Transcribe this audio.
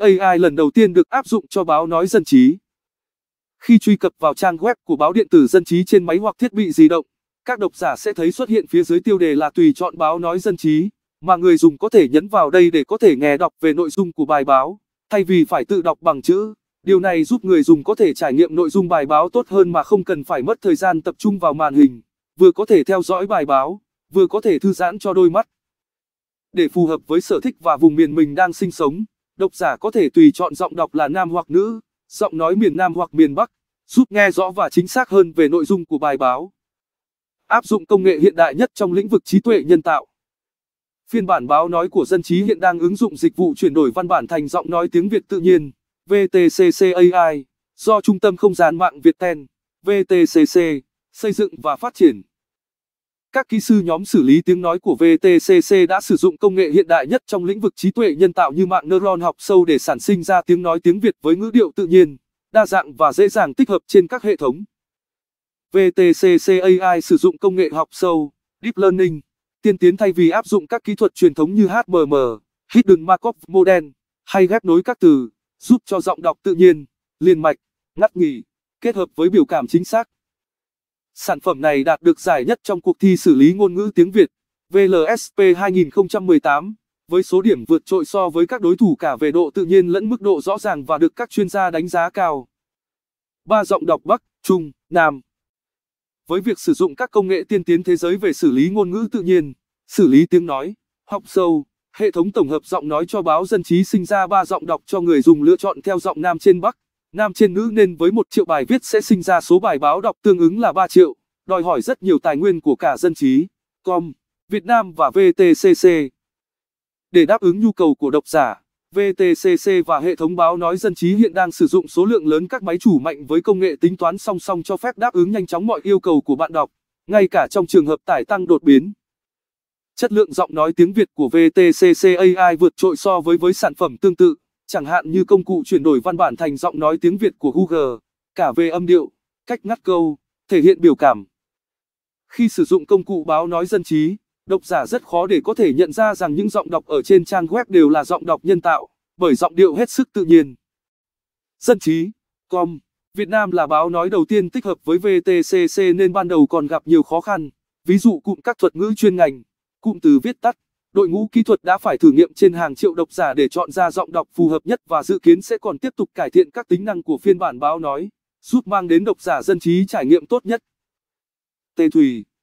AI lần đầu tiên được áp dụng cho báo nói dân trí. Khi truy cập vào trang web của báo điện tử dân trí trên máy hoặc thiết bị di động, các độc giả sẽ thấy xuất hiện phía dưới tiêu đề là tùy chọn báo nói dân trí, mà người dùng có thể nhấn vào đây để có thể nghe đọc về nội dung của bài báo, thay vì phải tự đọc bằng chữ. Điều này giúp người dùng có thể trải nghiệm nội dung bài báo tốt hơn mà không cần phải mất thời gian tập trung vào màn hình, vừa có thể theo dõi bài báo, vừa có thể thư giãn cho đôi mắt. Để phù hợp với sở thích và vùng miền mình đang sinh sống, độc giả có thể tùy chọn giọng đọc là nam hoặc nữ, giọng nói miền Nam hoặc miền Bắc, giúp nghe rõ và chính xác hơn về nội dung của bài báo. Áp dụng công nghệ hiện đại nhất trong lĩnh vực trí tuệ nhân tạo. Phiên bản báo nói của dân trí hiện đang ứng dụng dịch vụ chuyển đổi văn bản thành giọng nói tiếng Việt tự nhiên, VTCC AI, do Trung tâm Không gian mạng Việt Ten VTCC, xây dựng và phát triển. Các kỹ sư nhóm xử lý tiếng nói của VTCC đã sử dụng công nghệ hiện đại nhất trong lĩnh vực trí tuệ nhân tạo như mạng neuron học sâu để sản sinh ra tiếng nói tiếng Việt với ngữ điệu tự nhiên, đa dạng và dễ dàng tích hợp trên các hệ thống. VTCC AI sử dụng công nghệ học sâu, deep learning, tiên tiến thay vì áp dụng các kỹ thuật truyền thống như HMM, Hidden Markov Model, hay ghép nối các từ, giúp cho giọng đọc tự nhiên, liền mạch, ngắt nghỉ, kết hợp với biểu cảm chính xác. Sản phẩm này đạt được giải nhất trong cuộc thi xử lý ngôn ngữ tiếng Việt VLSP 2018 với số điểm vượt trội so với các đối thủ cả về độ tự nhiên lẫn mức độ rõ ràng và được các chuyên gia đánh giá cao. Ba giọng đọc Bắc, Trung, Nam. Với việc sử dụng các công nghệ tiên tiến thế giới về xử lý ngôn ngữ tự nhiên, xử lý tiếng nói, học sâu, hệ thống tổng hợp giọng nói cho báo dân trí sinh ra ba giọng đọc cho người dùng lựa chọn theo giọng nam trên Bắc, nam trên nữ nên với một triệu bài viết sẽ sinh ra số bài báo đọc tương ứng là 3 triệu, đòi hỏi rất nhiều tài nguyên của cả dân trí, com, Việt Nam và VTCC. Để đáp ứng nhu cầu của độc giả, VTCC và hệ thống báo nói dân trí hiện đang sử dụng số lượng lớn các máy chủ mạnh với công nghệ tính toán song song cho phép đáp ứng nhanh chóng mọi yêu cầu của bạn đọc, ngay cả trong trường hợp tải tăng đột biến. Chất lượng giọng nói tiếng Việt của VTCC AI vượt trội so với với sản phẩm tương tự chẳng hạn như công cụ chuyển đổi văn bản thành giọng nói tiếng Việt của Google, cả về âm điệu, cách ngắt câu, thể hiện biểu cảm. Khi sử dụng công cụ báo nói dân trí, độc giả rất khó để có thể nhận ra rằng những giọng đọc ở trên trang web đều là giọng đọc nhân tạo, bởi giọng điệu hết sức tự nhiên. Dân trí, com, Việt Nam là báo nói đầu tiên tích hợp với VTCC nên ban đầu còn gặp nhiều khó khăn, ví dụ cụm các thuật ngữ chuyên ngành, cụm từ viết tắt, đội ngũ kỹ thuật đã phải thử nghiệm trên hàng triệu độc giả để chọn ra giọng đọc phù hợp nhất và dự kiến sẽ còn tiếp tục cải thiện các tính năng của phiên bản báo nói, giúp mang đến độc giả dân trí trải nghiệm tốt nhất. Tê Thủy.